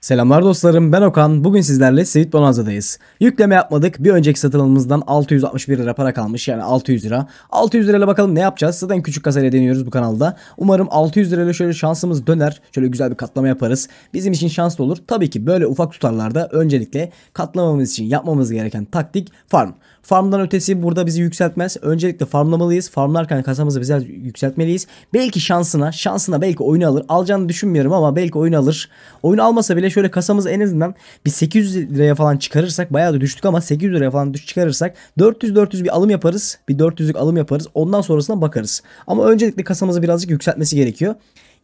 Selamlar dostlarım ben Okan. Bugün sizlerle Sweet Bonanza'dayız. Yükleme yapmadık. Bir önceki satılımızdan 661 lira para kalmış yani 600 lira. 600 lirayla bakalım ne yapacağız. Zaten küçük kasayla deniyoruz bu kanalda. Umarım 600 lirayla şöyle şansımız döner. Şöyle güzel bir katlama yaparız. Bizim için şanslı olur. Tabii ki böyle ufak tutarlarda öncelikle katlamamız için yapmamız gereken taktik farm. Farmdan ötesi burada bizi yükseltmez. Öncelikle farmlamalıyız. Farmlarken kasamızı bize yükseltmeliyiz. Belki şansına, şansına belki oyunu alır. Alacağını düşünmüyorum ama belki oyunu alır. Oyun almasa bile şöyle kasamızı en azından bir 800 liraya falan çıkarırsak bayağı da düştük ama 800 liraya falan düş çıkarırsak 400-400 bir alım yaparız. Bir 400'lük alım yaparız. Ondan sonrasına bakarız. Ama öncelikle kasamızı birazcık yükseltmesi gerekiyor.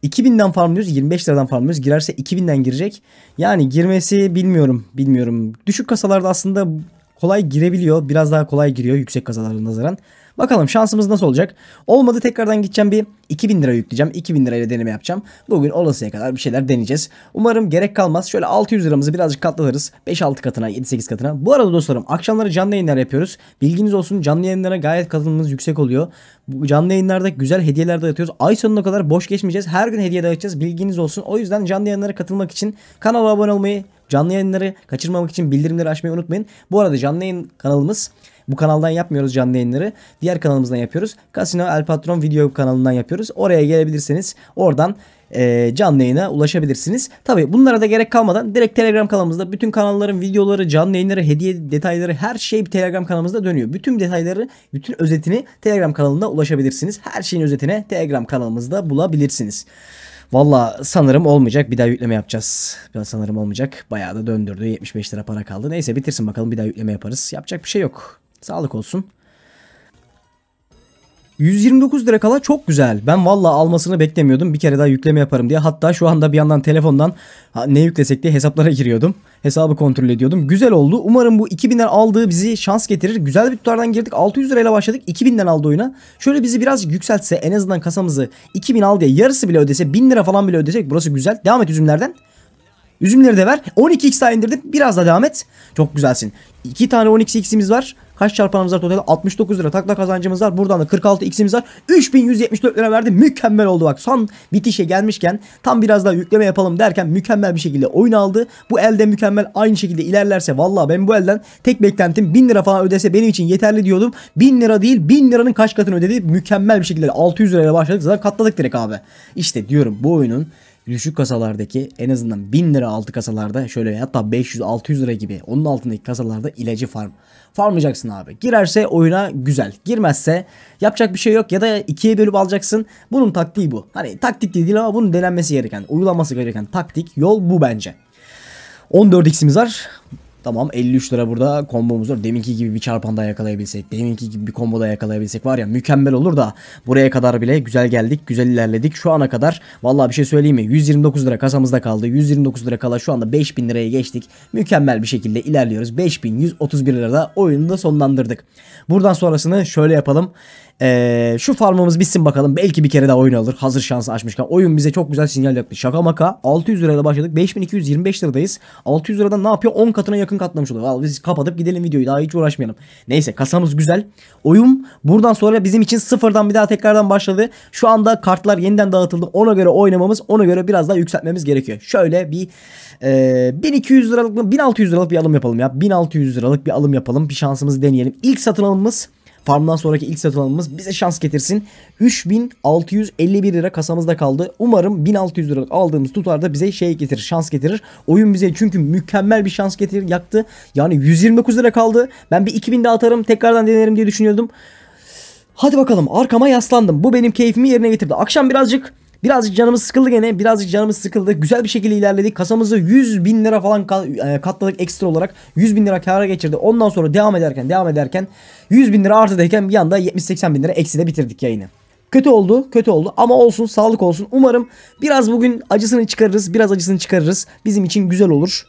2000'den farmlıyoruz. 25 liradan farmlıyoruz. Girerse 2000'den girecek. Yani girmesi bilmiyorum. Bilmiyorum. Düşük kasalarda aslında kolay girebiliyor. Biraz daha kolay giriyor yüksek kasalara nazaran. Bakalım şansımız nasıl olacak. Olmadı tekrardan gideceğim bir 2000 lira yükleyeceğim. 2000 lirayla deneme yapacağım. Bugün olasıya kadar bir şeyler deneyeceğiz. Umarım gerek kalmaz. Şöyle 600 liramızı birazcık katlatırız. 5-6 katına 7-8 katına. Bu arada dostlarım akşamları canlı yayınlar yapıyoruz. Bilginiz olsun canlı yayınlara gayet katılımımız yüksek oluyor. Bu canlı yayınlarda güzel hediyeler dağıtıyoruz. Ay sonuna kadar boş geçmeyeceğiz. Her gün hediye dağıtacağız. Bilginiz olsun. O yüzden canlı yayınlara katılmak için kanala abone olmayı, canlı yayınları kaçırmamak için bildirimleri açmayı unutmayın. Bu arada canlı yayın kanalımız bu kanaldan yapmıyoruz canlı yayınları. Diğer kanalımızdan yapıyoruz. Casino El Patron video kanalından yapıyoruz. Oraya gelebilirseniz oradan e, canlı yayına ulaşabilirsiniz. Tabi bunlara da gerek kalmadan direkt Telegram kanalımızda bütün kanalların videoları, canlı yayınları, hediye detayları her şey Telegram kanalımızda dönüyor. Bütün detayları, bütün özetini Telegram kanalında ulaşabilirsiniz. Her şeyin özetini Telegram kanalımızda bulabilirsiniz. Valla sanırım olmayacak. Bir daha yükleme yapacağız. Ben sanırım olmayacak. Bayağı da döndürdü. 75 lira para kaldı. Neyse bitirsin bakalım bir daha yükleme yaparız. Yapacak bir şey yok. Sağlık olsun. 129 lira kala çok güzel. Ben valla almasını beklemiyordum. Bir kere daha yükleme yaparım diye. Hatta şu anda bir yandan telefondan ne yüklesek diye hesaplara giriyordum. Hesabı kontrol ediyordum. Güzel oldu. Umarım bu 2000'den aldığı bizi şans getirir. Güzel bir tutardan girdik. 600 lirayla başladık. 2000'den aldı oyuna. Şöyle bizi biraz yükseltse en azından kasamızı 2000 al diye yarısı bile ödese 1000 lira falan bile ödesek burası güzel. Devam et üzümlerden. Üzümleri de ver. 12x daha indirdim. Biraz da devam et. Çok güzelsin. 2 tane 12x'imiz var. Kaç çarpanımız var totalde? 69 lira takla kazancımız var. Buradan da 46x'imiz var. 3174 lira verdi. Mükemmel oldu bak. Son bitişe gelmişken tam biraz daha yükleme yapalım derken mükemmel bir şekilde oyun aldı. Bu elde mükemmel aynı şekilde ilerlerse valla ben bu elden tek beklentim 1000 lira falan ödese benim için yeterli diyordum. 1000 lira değil 1000 liranın kaç katını ödedi. Mükemmel bir şekilde 600 liraya başladık. Zaten katladık direkt abi. İşte diyorum bu oyunun düşük kasalardaki en azından 1000 lira altı kasalarda şöyle hatta 500-600 lira gibi onun altındaki kasalarda ilacı farm. Farmlayacaksın abi. Girerse oyuna güzel. Girmezse yapacak bir şey yok ya da ikiye bölüp alacaksın. Bunun taktiği bu. Hani taktik değil ama bunun denenmesi gereken, uygulanması gereken taktik yol bu bence. 14x'imiz var. Tamam 53 lira burada kombomuz var. Deminki gibi bir çarpanda yakalayabilsek. Deminki gibi bir komboda yakalayabilsek var ya mükemmel olur da buraya kadar bile güzel geldik. Güzel ilerledik. Şu ana kadar vallahi bir şey söyleyeyim mi? 129 lira kasamızda kaldı. 129 lira kala şu anda 5000 liraya geçtik. Mükemmel bir şekilde ilerliyoruz. 5131 lirada oyunu da sonlandırdık. Buradan sonrasını şöyle yapalım. Ee, şu farmımız bitsin bakalım. Belki bir kere daha oyun alır. Hazır şansı açmışken. Oyun bize çok güzel sinyal yaptı. Şaka maka. 600 lirayla başladık. 5225 liradayız. 600 liradan ne yapıyor? 10 katına yakın katlamış oluyor. Al biz kapatıp gidelim videoyu. Daha hiç uğraşmayalım. Neyse kasamız güzel. Oyun buradan sonra bizim için sıfırdan bir daha tekrardan başladı. Şu anda kartlar yeniden dağıtıldı. Ona göre oynamamız, ona göre biraz daha yükseltmemiz gerekiyor. Şöyle bir e, 1200 liralık mı 1600 liralık bir alım yapalım ya. 1600 liralık bir alım yapalım. Bir şansımızı deneyelim. İlk satın alımımız Farmdan sonraki ilk satın alımımız bize şans getirsin. 3651 lira kasamızda kaldı. Umarım 1600 liralık aldığımız tutarda bize şey getirir, şans getirir. Oyun bize çünkü mükemmel bir şans getirir, yaktı. Yani 129 lira kaldı. Ben bir 2000 daha atarım, tekrardan denerim diye düşünüyordum. Hadi bakalım arkama yaslandım. Bu benim keyfimi yerine getirdi. Akşam birazcık Birazcık canımız sıkıldı gene. Birazcık canımız sıkıldı. Güzel bir şekilde ilerledik. Kasamızı 100 bin lira falan e, katladık ekstra olarak. 100 bin lira kara geçirdi. Ondan sonra devam ederken devam ederken 100 bin lira artıdayken bir anda 70-80 bin lira ekside bitirdik yayını. Kötü oldu, kötü oldu ama olsun, sağlık olsun. Umarım biraz bugün acısını çıkarırız, biraz acısını çıkarırız. Bizim için güzel olur.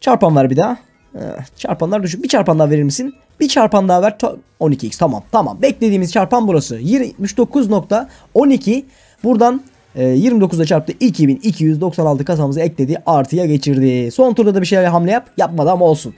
Çarpan ver bir daha. Ee, çarpanlar düşük. Bir çarpan daha verir misin? Bir çarpan daha ver. 12x tamam tamam. Beklediğimiz çarpan burası. 29.12 buradan 29'da ee, çarptı 2296 kasamızı ekledi artıya geçirdi. Son turda da bir şeyler hamle yap yapmadan olsun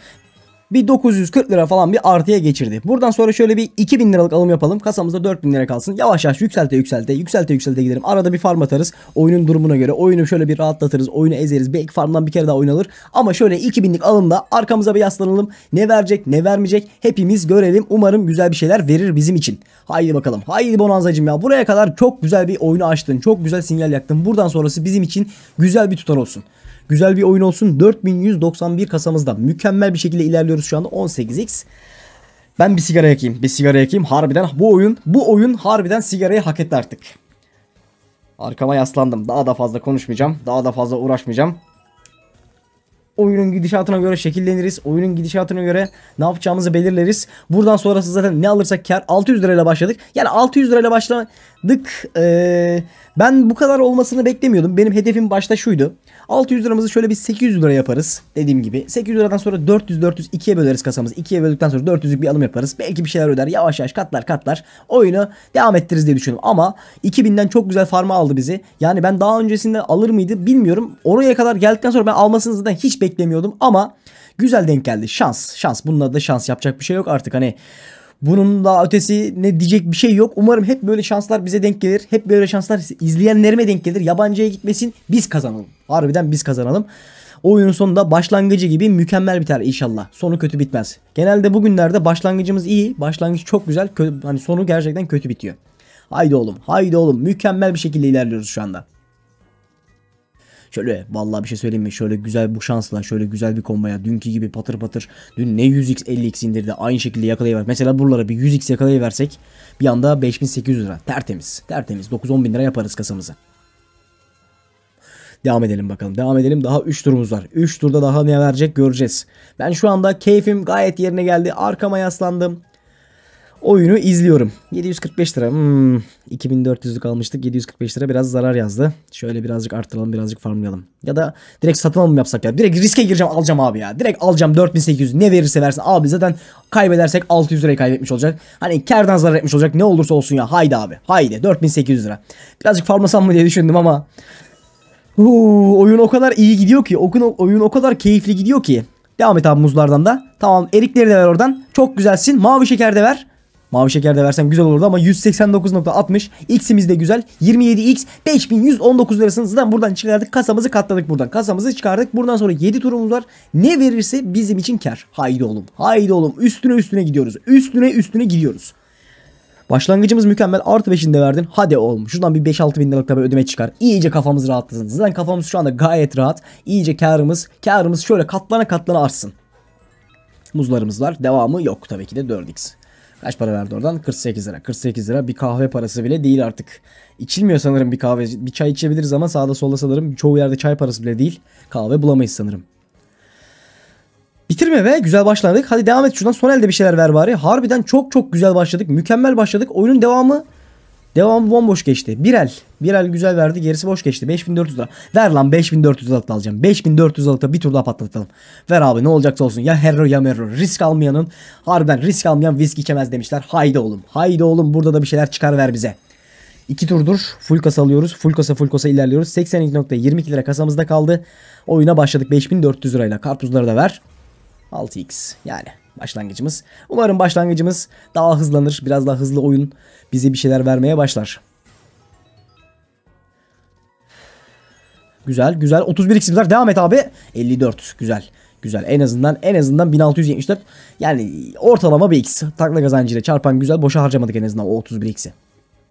bir 940 lira falan bir artıya geçirdi. Buradan sonra şöyle bir 2000 liralık alım yapalım. Kasamızda 4000 lira kalsın. Yavaş yavaş yükselte yükselte yükselte yükselte gidelim. Arada bir farm atarız. Oyunun durumuna göre oyunu şöyle bir rahatlatırız. Oyunu ezeriz. Belki farmdan bir kere daha oynanır. Ama şöyle 2000'lik alımda arkamıza bir yaslanalım. Ne verecek ne vermeyecek hepimiz görelim. Umarım güzel bir şeyler verir bizim için. Haydi bakalım. Haydi Bonanzacım ya. Buraya kadar çok güzel bir oyunu açtın. Çok güzel sinyal yaktın. Buradan sonrası bizim için güzel bir tutar olsun. Güzel bir oyun olsun. 4191 kasamızda mükemmel bir şekilde ilerliyoruz şu anda 18x. Ben bir sigara yakayım. Bir sigara yakayım. Harbiden bu oyun bu oyun harbiden sigarayı hak etti artık. Arkama yaslandım. Daha da fazla konuşmayacağım. Daha da fazla uğraşmayacağım. Oyunun gidişatına göre şekilleniriz. Oyunun gidişatına göre ne yapacağımızı belirleriz. Buradan sonrası zaten ne alırsak kar. 600 lirayla başladık. Yani 600 lirayla başla yaptık. Ee, ben bu kadar olmasını beklemiyordum. Benim hedefim başta şuydu. 600 liramızı şöyle bir 800 lira yaparız. Dediğim gibi 800 liradan sonra 400-400 ikiye böleriz kasamızı. İkiye böldükten sonra 400'lük bir alım yaparız. Belki bir şeyler öder. Yavaş yavaş katlar katlar oyunu devam ettiririz diye düşünüyorum. Ama 2000'den çok güzel farma aldı bizi. Yani ben daha öncesinde alır mıydı bilmiyorum. Oraya kadar geldikten sonra ben almasını zaten hiç beklemiyordum. Ama güzel denk geldi. Şans. Şans. Bununla da şans yapacak bir şey yok artık. Hani bunun da ötesi ne diyecek bir şey yok. Umarım hep böyle şanslar bize denk gelir. Hep böyle şanslar izleyenlerime denk gelir. Yabancıya gitmesin. Biz kazanalım. Harbiden biz kazanalım. Oyunun sonunda başlangıcı gibi mükemmel biter inşallah. Sonu kötü bitmez. Genelde bugünlerde başlangıcımız iyi. Başlangıç çok güzel. Kö hani sonu gerçekten kötü bitiyor. Haydi oğlum. Haydi oğlum. Mükemmel bir şekilde ilerliyoruz şu anda. Şöyle vallahi bir şey söyleyeyim mi? Şöyle güzel bu şansla şöyle güzel bir kombaya dünkü gibi patır patır dün ne 100x 50x indirdi aynı şekilde yakalayıver. Mesela buralara bir 100x yakalayıversek bir anda 5800 lira tertemiz tertemiz 9-10 bin lira yaparız kasamızı. Devam edelim bakalım. Devam edelim. Daha 3 turumuz var. 3 turda daha ne verecek göreceğiz. Ben şu anda keyfim gayet yerine geldi. Arkama yaslandım oyunu izliyorum. 745 lira. Hmm, 2400'lük almıştık. 745 lira biraz zarar yazdı. Şöyle birazcık arttıralım birazcık farmlayalım. Ya da direkt satın alım yapsak ya. Direkt riske gireceğim alacağım abi ya. Direkt alacağım 4800 ne verirse versin. Abi zaten kaybedersek 600 lirayı kaybetmiş olacak. Hani kerden zarar etmiş olacak. Ne olursa olsun ya. Haydi abi. Haydi 4800 lira. Birazcık farmlasam mı diye düşündüm ama. Huu, oyun o kadar iyi gidiyor ki. Oyun, oyun o kadar keyifli gidiyor ki. Devam et abi muzlardan da. Tamam erikleri de ver oradan. Çok güzelsin. Mavi şeker de ver. Mavi şeker de versem güzel olurdu ama 189.60. X'imiz de güzel. 27X 5119 lirasını zaten buradan çıkardık. Kasamızı katladık buradan. Kasamızı çıkardık. Buradan sonra 7 turumuz var. Ne verirse bizim için kar. Haydi oğlum. Haydi oğlum. Üstüne üstüne gidiyoruz. Üstüne üstüne gidiyoruz. Başlangıcımız mükemmel. Artı 5'ini de verdin. Hadi oğlum. Şuradan bir 5-6 bin liralık ödeme çıkar. İyice kafamız rahatlasın. Zaten kafamız şu anda gayet rahat. İyice karımız, karımız şöyle katlana katlana artsın. Muzlarımız var. Devamı yok tabii ki de 4x. Kaç para verdi oradan? 48 lira. 48 lira bir kahve parası bile değil artık. İçilmiyor sanırım bir kahve. Bir çay içebiliriz ama sağda solda sanırım çoğu yerde çay parası bile değil. Kahve bulamayız sanırım. Bitirme be. Güzel başladık. Hadi devam et şuradan. Son elde bir şeyler ver bari. Harbiden çok çok güzel başladık. Mükemmel başladık. Oyunun devamı Devamı bomboş geçti. Bir el, bir el güzel verdi. Gerisi boş geçti. 5400 lira. Ver lan 5400 liralık alacağım. 5400 liralık bir tur daha patlatalım. Ver abi ne olacaksa olsun. Ya herro ya merro. Risk almayanın harbiden risk almayan viski içemez demişler. Haydi oğlum. Haydi oğlum burada da bir şeyler çıkar ver bize. İki turdur full kasa alıyoruz. Full kasa full kasa ilerliyoruz. 82.22 lira kasamızda kaldı. Oyuna başladık 5400 lirayla. Karpuzları da ver. 6x yani başlangıcımız. Umarım başlangıcımız daha hızlanır. Biraz daha hızlı oyun bize bir şeyler vermeye başlar. Güzel güzel. 31 x'imiz var. Devam et abi. 54. Güzel. Güzel. En azından en azından 1674. Yani ortalama bir x. Takla kazancıyla çarpan güzel. Boşa harcamadık en azından o 31 x'i.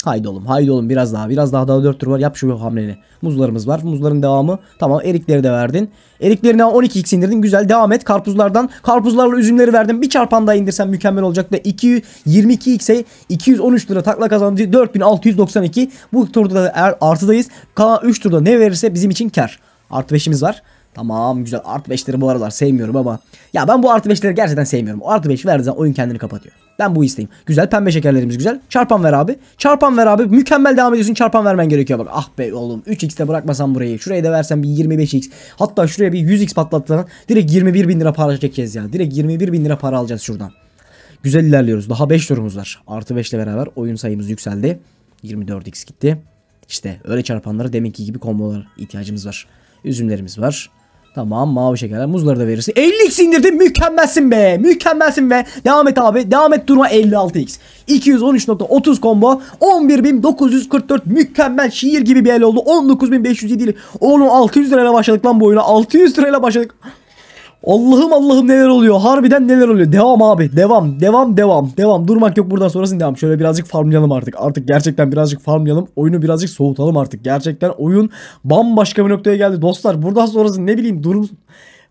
Haydi oğlum haydi oğlum biraz daha biraz daha daha 4 tur var yap şu hamleni. Muzlarımız var muzların devamı tamam erikleri de verdin. Eriklerine 12x indirdin güzel devam et karpuzlardan karpuzlarla üzümleri verdin bir çarpan daha indirsen mükemmel olacak ve 222x'e 213 lira takla kazandı. 4692 bu turda da er, artıdayız. Kalan 3 turda ne verirse bizim için kar. Artı 5'imiz var. Tamam güzel. Artı 5'leri bu aralar sevmiyorum ama. Ya ben bu artı 5'leri gerçekten sevmiyorum. O artı 5 verdiği zaman oyun kendini kapatıyor. Ben bu isteyim. Güzel pembe şekerlerimiz güzel. Çarpan ver abi. Çarpan ver abi. Mükemmel devam ediyorsun. Çarpan vermen gerekiyor bak. Ah be oğlum. 3 x'te bırakmasam burayı. Şuraya da versen bir 25x. Hatta şuraya bir 100x patlatsan direkt 21 bin lira para çekeceğiz ya. Direkt 21 bin lira para alacağız şuradan. Güzel ilerliyoruz. Daha 5 turumuz var. Artı 5 ile beraber oyun sayımız yükseldi. 24x gitti. İşte öyle çarpanlara deminki gibi kombolar ihtiyacımız var. Üzümlerimiz var. Tamam mavi şekerler muzları da verirsin. 50x indirdin mükemmelsin be. Mükemmelsin be. Devam et abi. Devam et durma 56x. 213.30 combo. 11.944 mükemmel şiir gibi bir el oldu. 19.507 Oğlum 600 lirayla başladık lan bu oyuna. 600 lirayla başladık. Allah'ım Allah'ım neler oluyor. Harbiden neler oluyor. Devam abi. Devam. Devam devam. Devam. Durmak yok buradan sonrasını devam. Şöyle birazcık farmlayalım artık. Artık gerçekten birazcık farmlayalım. Oyunu birazcık soğutalım artık. Gerçekten oyun bambaşka bir noktaya geldi. Dostlar buradan sonrası ne bileyim durum...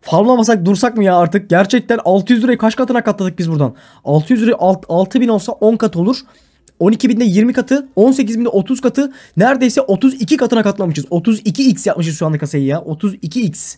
Farmlamasak dursak mı ya artık? Gerçekten 600 lirayı kaç katına katladık biz buradan? 600 lirayı 6000 olsa 10 kat olur. 12.000'de 20 katı, 18.000'de 30 katı, neredeyse 32 katına katlamışız. 32x yapmışız şu anda kasayı ya. 32x.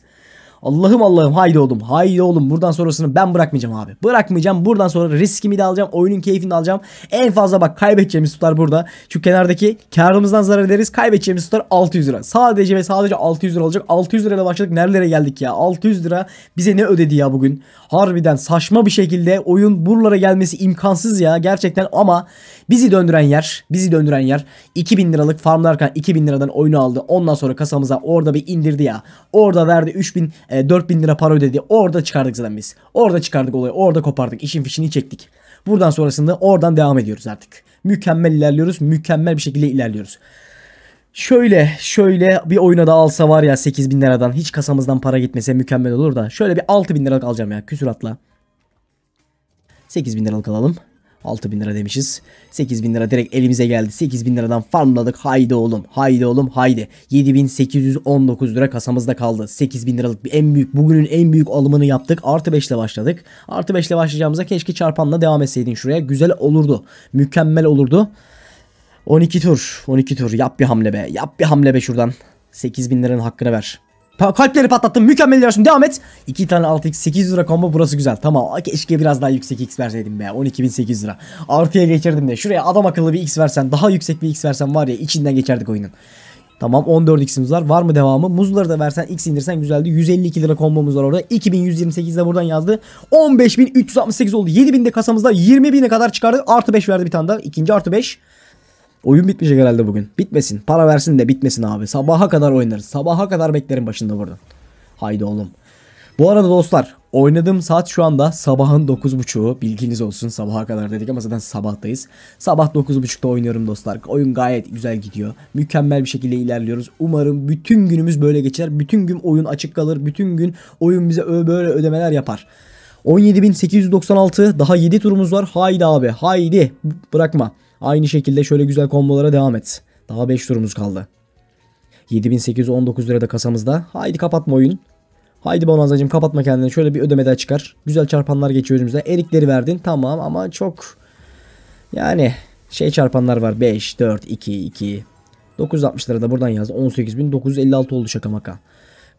Allah'ım Allah'ım haydi oğlum. Haydi oğlum buradan sonrasını ben bırakmayacağım abi. Bırakmayacağım. Buradan sonra riskimi de alacağım. Oyunun keyfini de alacağım. En fazla bak kaybedeceğimiz tutar burada. Şu kenardaki karımızdan zarar ederiz. Kaybedeceğimiz tutar 600 lira. Sadece ve sadece 600 lira olacak. 600 lirayla başladık. Nerelere geldik ya? 600 lira bize ne ödedi ya bugün? Harbiden saçma bir şekilde oyun buralara gelmesi imkansız ya gerçekten ama Bizi döndüren yer, bizi döndüren yer 2000 liralık farmlarken 2000 liradan oyunu aldı. Ondan sonra kasamıza orada bir indirdi ya. Orada verdi 3000, e, 4000 lira para ödedi. Orada çıkardık zaten biz. Orada çıkardık olayı. Orada kopardık. İşin fişini çektik. Buradan sonrasında oradan devam ediyoruz artık. Mükemmel ilerliyoruz. Mükemmel bir şekilde ilerliyoruz. Şöyle şöyle bir oyuna da alsa var ya 8000 liradan hiç kasamızdan para gitmese mükemmel olur da şöyle bir 6000 liralık alacağım ya küsuratla. 8000 liralık alalım. 6000 lira demişiz. 8000 lira direkt elimize geldi. 8000 liradan farmladık. Haydi oğlum. Haydi oğlum. Haydi. 7819 lira kasamızda kaldı. 8000 liralık bir en büyük bugünün en büyük alımını yaptık. Artı 5 ile başladık. Artı 5 ile başlayacağımıza keşke çarpanla devam etseydin şuraya. Güzel olurdu. Mükemmel olurdu. 12 tur. 12 tur. Yap bir hamle be. Yap bir hamle be şuradan. 8000 liranın hakkını ver kalpleri patlattım. Mükemmel yarışım. Devam et. 2 tane 6x 800 lira combo burası güzel. Tamam keşke biraz daha yüksek x verseydim be. 12.800 lira. Artıya geçirdim de. Şuraya adam akıllı bir x versen. Daha yüksek bir x versen var ya içinden geçerdik oyunun. Tamam 14x'imiz var. Var mı devamı? Muzları da versen x indirsen güzeldi. 152 lira kombomuz var orada. 2128 de buradan yazdı. 15368 oldu. 7000 de kasamızda 20.000'e kadar çıkardı. Artı 5 verdi bir tane daha. İkinci artı 5. Oyun bitmeyecek herhalde bugün. Bitmesin. Para versin de bitmesin abi. Sabaha kadar oynarız. Sabaha kadar beklerim başında burada. Haydi oğlum. Bu arada dostlar oynadığım saat şu anda sabahın 9.30'u bilginiz olsun sabaha kadar dedik ama zaten sabahtayız. Sabah 9.30'da oynuyorum dostlar oyun gayet güzel gidiyor mükemmel bir şekilde ilerliyoruz umarım bütün günümüz böyle geçer bütün gün oyun açık kalır bütün gün oyun bize böyle ödemeler yapar. 17.896 daha 7 turumuz var haydi abi haydi bırakma. Aynı şekilde şöyle güzel kombolara devam et. Daha 5 turumuz kaldı. 7819 lira da kasamızda. Haydi kapatma oyun. Haydi Bonanzacım kapatma kendini. Şöyle bir ödeme daha çıkar. Güzel çarpanlar geçiyor önümüzde. Erikleri verdin tamam ama çok... Yani şey çarpanlar var. 5, 4, 2, 2. 960 lira da buradan yaz. 18.956 oldu şaka maka.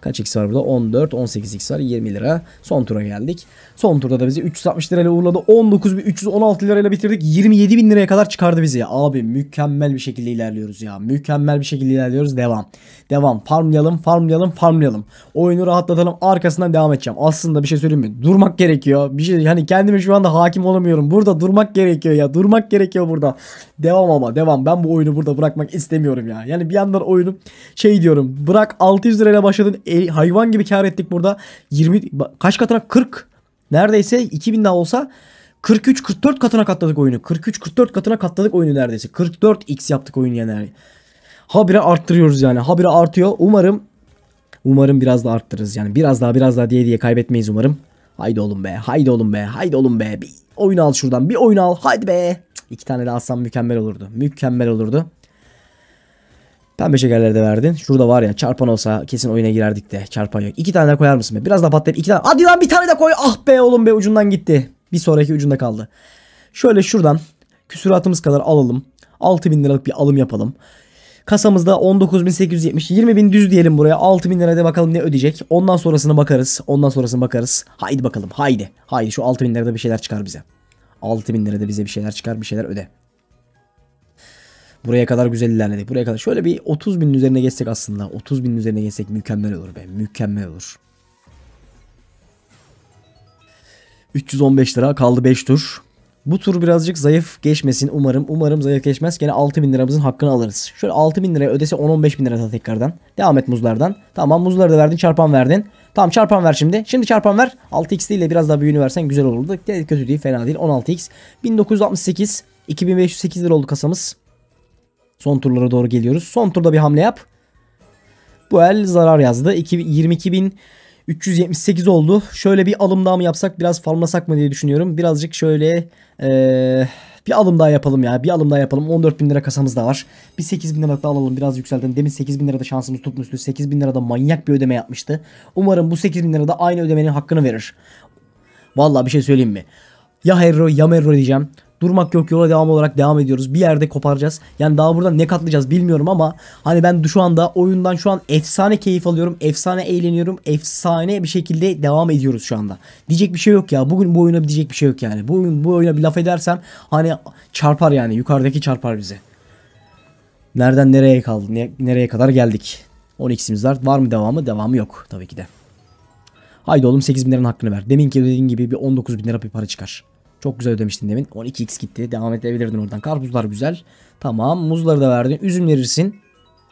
Kaç x var burada? 14, 18x var. 20 lira. Son tura geldik. Son turda da bizi 360 lirayla uğurladı. 19.316 lirayla bitirdik. 27 bin liraya kadar çıkardı bizi ya. Abi mükemmel bir şekilde ilerliyoruz ya. Mükemmel bir şekilde ilerliyoruz. Devam. Devam. Farmlayalım, farmlayalım, farmlayalım. Oyunu rahatlatalım. Arkasından devam edeceğim. Aslında bir şey söyleyeyim mi? Durmak gerekiyor. Bir şey hani kendime şu anda hakim olamıyorum. Burada durmak gerekiyor ya. Durmak gerekiyor burada. Devam ama devam. Ben bu oyunu burada bırakmak istemiyorum ya. Yani bir yandan oyunu şey diyorum. Bırak 600 lirayla başladın hayvan gibi kar ettik burada. 20 kaç katına 40 neredeyse 2000 daha olsa 43 44 katına katladık oyunu. 43 44 katına katladık oyunu neredeyse. 44x yaptık oyunu yani. Habire arttırıyoruz yani. Habire artıyor. Umarım umarım biraz daha arttırırız yani. Biraz daha biraz daha diye diye kaybetmeyiz umarım. Haydi oğlum be. Haydi oğlum be. Haydi oğlum be. Bir oyun al şuradan. Bir oyun al. Haydi be. İki tane daha alsam mükemmel olurdu. Mükemmel olurdu. Pembe şekerleri de verdin. Şurada var ya çarpan olsa kesin oyuna girerdik de. Çarpan yok. İki tane daha koyar mısın be? Biraz daha patlayıp iki tane. Hadi lan bir tane de koy. Ah be oğlum be ucundan gitti. Bir sonraki ucunda kaldı. Şöyle şuradan küsuratımız kadar alalım. 6000 liralık bir alım yapalım. Kasamızda 19870 20000 düz diyelim buraya. 6000 lirada bakalım ne ödeyecek. Ondan sonrasına bakarız. Ondan sonrasına bakarız. Haydi bakalım. Haydi. Haydi şu 6000 lirada bir şeyler çıkar bize. 6000 lirada bize bir şeyler çıkar, bir şeyler öde. Buraya kadar güzel ilerledik. Buraya kadar. Şöyle bir 30 binin üzerine geçsek aslında. 30 binin üzerine geçsek mükemmel olur be. Mükemmel olur. 315 lira kaldı 5 tur. Bu tur birazcık zayıf geçmesin umarım. Umarım zayıf geçmez. Gene 6000 liramızın hakkını alırız. Şöyle 6000 liraya ödese 10-15 bin lira da tekrardan. Devam et muzlardan. Tamam muzları da verdin çarpan verdin. Tamam çarpan ver şimdi. Şimdi çarpan ver. 6x ile biraz daha büyüğünü versen güzel olurdu. Kötü değil fena değil. 16x. 1968. 2508 lira oldu kasamız. Son turlara doğru geliyoruz. Son turda bir hamle yap. Bu el zarar yazdı. 22.378 oldu. Şöyle bir alım daha mı yapsak biraz farmlasak mı diye düşünüyorum. Birazcık şöyle ee, bir alım daha yapalım ya. Bir alım daha yapalım. 14.000 lira kasamız da var. Bir 8.000 lira da alalım. Biraz yükseltelim. Demin 8.000 lirada şansımız tutmuştu. 8.000 lirada manyak bir ödeme yapmıştı. Umarım bu 8.000 lirada aynı ödemenin hakkını verir. Valla bir şey söyleyeyim mi? Ya Hero ya Mero diyeceğim. Durmak yok yola devam olarak devam ediyoruz. Bir yerde koparacağız. Yani daha buradan ne katlayacağız bilmiyorum ama hani ben şu anda oyundan şu an efsane keyif alıyorum. Efsane eğleniyorum. Efsane bir şekilde devam ediyoruz şu anda. Diyecek bir şey yok ya. Bugün bu oyuna bir diyecek bir şey yok yani. Bugün bu oyuna bir laf edersem hani çarpar yani. Yukarıdaki çarpar bize. Nereden nereye kaldı? Ne, nereye kadar geldik? 12'simiz var. Var mı devamı? Devamı yok tabii ki de. Haydi oğlum 8 bin liranın hakkını ver. Deminki dediğin gibi bir 19 bin lira bir para çıkar. Çok güzel ödemiştin demin. 12x gitti. Devam edebilirdin oradan. Karpuzlar güzel. Tamam. Muzları da verdin. Üzüm verirsin.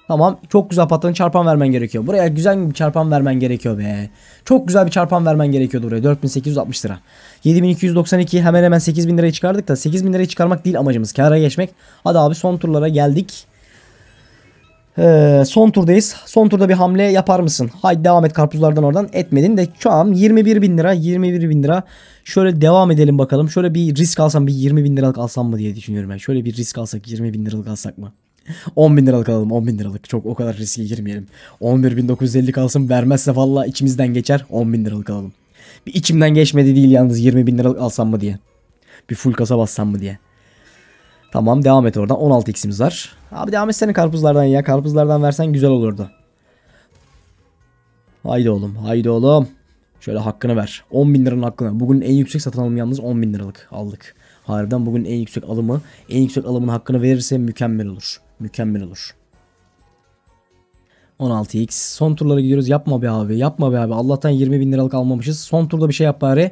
Tamam. Çok güzel patlanın çarpan vermen gerekiyor. Buraya güzel bir çarpan vermen gerekiyor be. Çok güzel bir çarpan vermen gerekiyordu buraya. 4860 lira. 7292 hemen hemen 8000 lirayı çıkardık da 8000 lirayı çıkarmak değil amacımız. Kara geçmek. Hadi abi son turlara geldik. Ee, son turdayız. Son turda bir hamle yapar mısın? Haydi devam et karpuzlardan oradan. Etmedin de şu an 21 bin lira. 21 bin lira. Şöyle devam edelim bakalım. Şöyle bir risk alsam bir 20 bin liralık alsam mı diye düşünüyorum ben. Şöyle bir risk alsak 20 bin liralık alsak mı? 10 bin liralık alalım 10 bin liralık çok o kadar riske girmeyelim 11 bin 950 kalsın vermezse valla içimizden geçer 10 bin liralık alalım Bir içimden geçmedi değil yalnız 20 bin liralık alsam mı diye Bir full kasa bassam mı diye Tamam devam et oradan. 16x'imiz var. Abi devam et senin karpuzlardan ya. Karpuzlardan versen güzel olurdu. Haydi oğlum. Haydi oğlum. Şöyle hakkını ver. 10 bin liranın hakkını. Bugün en yüksek satın alımı yalnız 10 bin liralık aldık. Harbiden bugün en yüksek alımı. En yüksek alımın hakkını verirse mükemmel olur. Mükemmel olur. 16x. Son turlara gidiyoruz. Yapma be abi. Yapma be abi. Allah'tan 20 bin liralık almamışız. Son turda bir şey yap bari.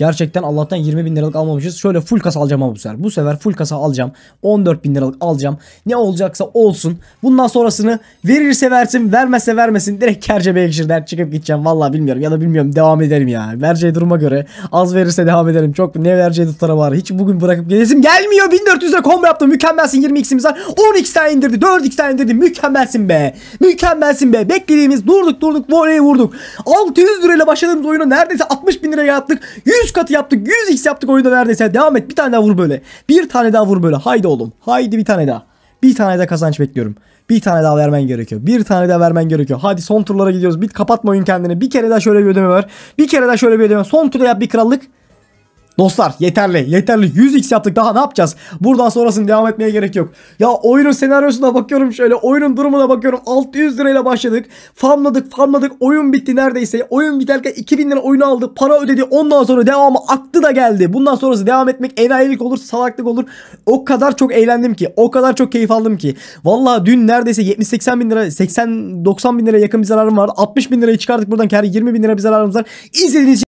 Gerçekten Allah'tan 20 bin liralık almamışız. Şöyle full kasa alacağım ama bu sefer. Bu sefer full kasa alacağım. 14 bin liralık alacağım. Ne olacaksa olsun. Bundan sonrasını verirse versin vermezse vermesin. Direkt Kerce Beykşir'den çıkıp gideceğim. Valla bilmiyorum ya da bilmiyorum devam ederim ya. Vereceği duruma göre az verirse devam ederim. Çok ne vereceği tutara var. Hiç bugün bırakıp gelesim gelmiyor. 1400'e combo yaptım. Mükemmelsin 20x'imiz var. 10x'ten indirdi. 4x'ten indirdi. Mükemmelsin be. Mükemmelsin be. Beklediğimiz durduk durduk voleyi vurduk. 600 lirayla başladığımız oyunu neredeyse 60 bin liraya attık. 100 100 katı yaptık. 100x yaptık oyunda neredeyse. Devam et. Bir tane daha vur böyle. Bir tane daha vur böyle. Haydi oğlum. Haydi bir tane daha. Bir tane daha kazanç bekliyorum. Bir tane daha vermen gerekiyor. Bir tane daha vermen gerekiyor. Hadi son turlara gidiyoruz. Bit kapatma oyun kendini. Bir kere daha şöyle bir ödeme var. Bir kere daha şöyle bir ödeme. Son turda yap bir krallık. Dostlar yeterli yeterli 100x yaptık daha ne yapacağız? Buradan sonrasını devam etmeye gerek yok. Ya oyunun senaryosuna bakıyorum şöyle oyunun durumuna bakıyorum 600 lirayla başladık. Farmladık farmladık oyun bitti neredeyse. Oyun biterken 2000 lira oyunu aldı para ödedi ondan sonra devamı aktı da geldi. Bundan sonrası devam etmek enayilik olur salaklık olur. O kadar çok eğlendim ki o kadar çok keyif aldım ki. Valla dün neredeyse 70-80 bin lira 80-90 bin lira yakın bir zararım vardı. 60 bin lirayı çıkardık buradan kâr 20 bin lira bir zararımız var. İzlediğiniz için